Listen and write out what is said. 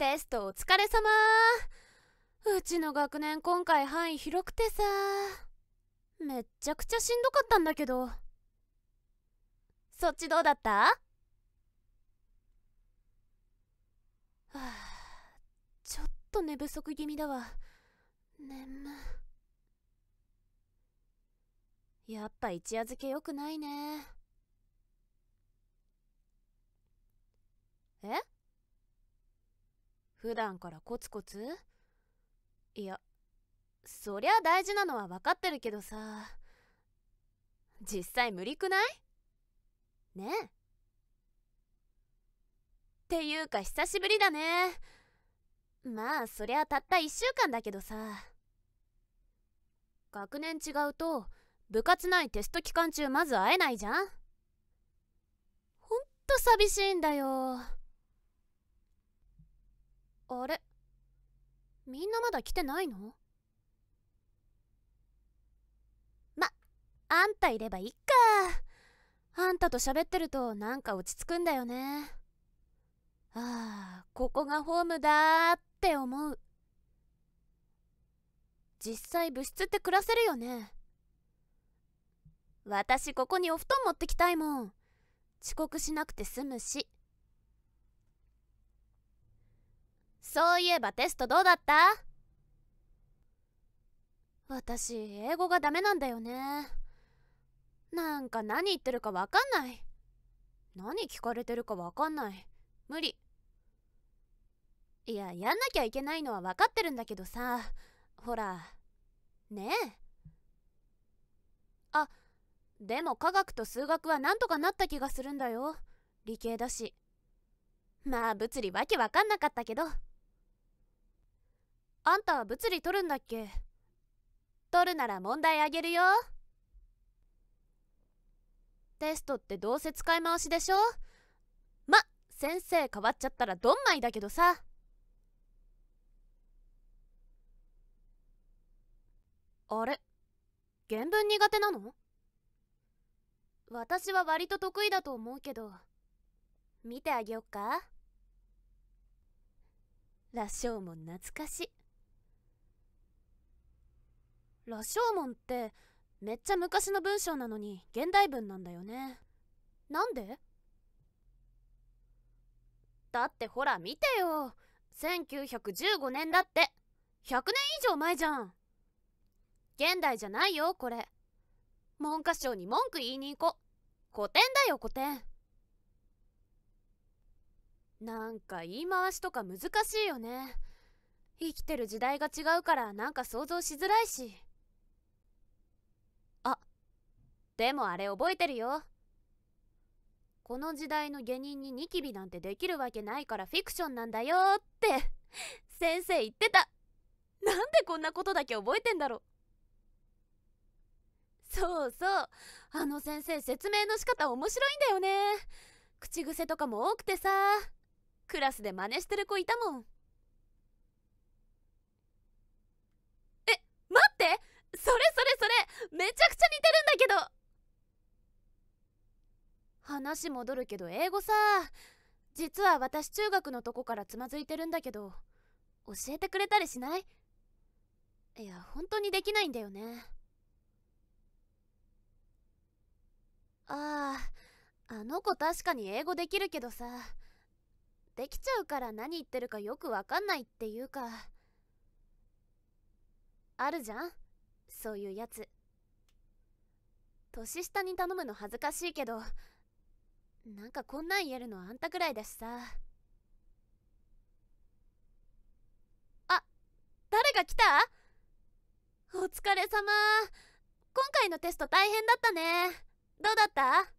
テストお疲れ様うちの学年今回範囲広くてさめっちゃくちゃしんどかったんだけどそっちどうだったはあちょっと寝不足気味だわ眠やっぱ一夜漬けよくないねえ普段からコツコツいやそりゃ大事なのは分かってるけどさ実際無理くないねえっていうか久しぶりだねまあそりゃたった1週間だけどさ学年違うと部活ないテスト期間中まず会えないじゃんほんと寂しいんだよ。あれみんなまだ来てないのま、あんたいればいっか。あんたと喋ってるとなんか落ち着くんだよね。ああ、ここがホームだーって思う。実際部室って暮らせるよね。私ここにお布団持ってきたいもん。遅刻しなくて済むし。そういえばテストどうだった私英語がダメなんだよねなんか何言ってるかわかんない何聞かれてるかわかんない無理いややんなきゃいけないのは分かってるんだけどさほらねえあでも科学と数学はなんとかなった気がするんだよ理系だしまあ物理わけわかんなかったけどあんた物理取るんだっけ取るなら問題あげるよテストってどうせ使い回しでしょま先生変わっちゃったらどんまいだけどさあれ原文苦手なの私は割と得意だと思うけど見てあげよっか羅生門も懐かしい羅生門ってめっちゃ昔の文章なのに現代文なんだよねなんでだってほら見てよ1915年だって100年以上前じゃん現代じゃないよこれ文科省に文句言いに行こ古典だよ古典なんか言い回しとか難しいよね生きてる時代が違うからなんか想像しづらいしでもあれ覚えてるよこの時代の下人にニキビなんてできるわけないからフィクションなんだよって先生言ってたなんでこんなことだけ覚えてんだろそうそうあの先生説明の仕方面白いんだよね口癖とかも多くてさクラスで真似してる子いたもんえ待ってそれそれそれめちゃくちゃ似てる話戻るけど英語さ実は私中学のとこからつまずいてるんだけど教えてくれたりしないいや本当にできないんだよねあああの子確かに英語できるけどさできちゃうから何言ってるかよくわかんないっていうかあるじゃんそういうやつ年下に頼むの恥ずかしいけどなんかこんなん言えるのあんたぐらいだしさあ誰が来たお疲れ様今回のテスト大変だったねどうだった